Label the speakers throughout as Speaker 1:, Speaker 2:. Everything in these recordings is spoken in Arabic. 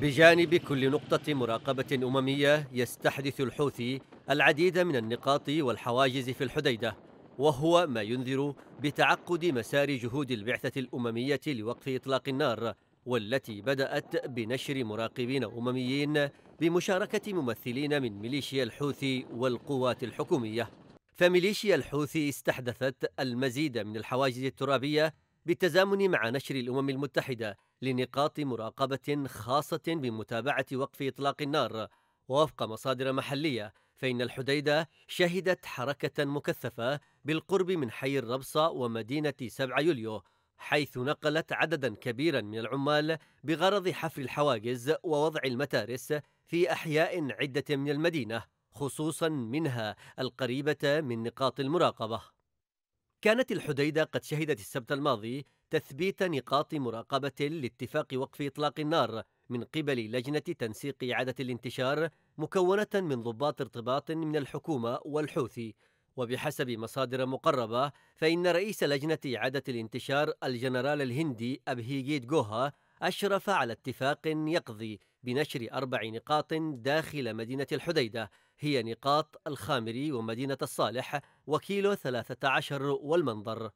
Speaker 1: بجانب كل نقطة مراقبة أممية يستحدث الحوثي العديد من النقاط والحواجز في الحديدة وهو ما ينذر بتعقد مسار جهود البعثة الأممية لوقف إطلاق النار والتي بدأت بنشر مراقبين أمميين بمشاركة ممثلين من ميليشيا الحوثي والقوات الحكومية فميليشيا الحوثي استحدثت المزيد من الحواجز الترابية بالتزامن مع نشر الأمم المتحدة لنقاط مراقبة خاصة بمتابعة وقف إطلاق النار ووفق مصادر محلية فإن الحديدة شهدت حركة مكثفة بالقرب من حي الربصة ومدينة 7 يوليو حيث نقلت عددا كبيرا من العمال بغرض حفر الحواجز ووضع المتارس في أحياء عدة من المدينة خصوصا منها القريبة من نقاط المراقبة كانت الحديدة قد شهدت السبت الماضي تثبيت نقاط مراقبة لاتفاق وقف إطلاق النار من قبل لجنة تنسيق إعادة الانتشار مكونة من ضباط ارتباط من الحكومة والحوثي وبحسب مصادر مقربة فإن رئيس لجنة إعادة الانتشار الجنرال الهندي أبهيجيت جوها أشرف على اتفاق يقضي بنشر أربع نقاط داخل مدينة الحديدة هي نقاط الخامري ومدينة الصالح وكيلو 13 والمنظر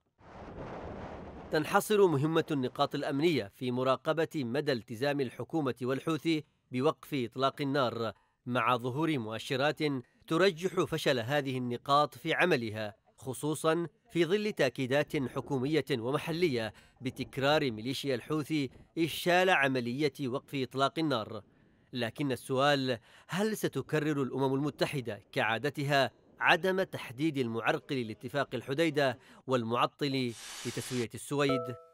Speaker 1: تنحصر مهمة النقاط الأمنية في مراقبة مدى التزام الحكومة والحوثي بوقف إطلاق النار مع ظهور مؤشرات ترجح فشل هذه النقاط في عملها خصوصا في ظل تاكيدات حكوميه ومحليه بتكرار ميليشيا الحوثي افشال عمليه وقف اطلاق النار لكن السؤال هل ستكرر الامم المتحده كعادتها عدم تحديد المعرقل لاتفاق الحديده والمعطل لتسويه السويد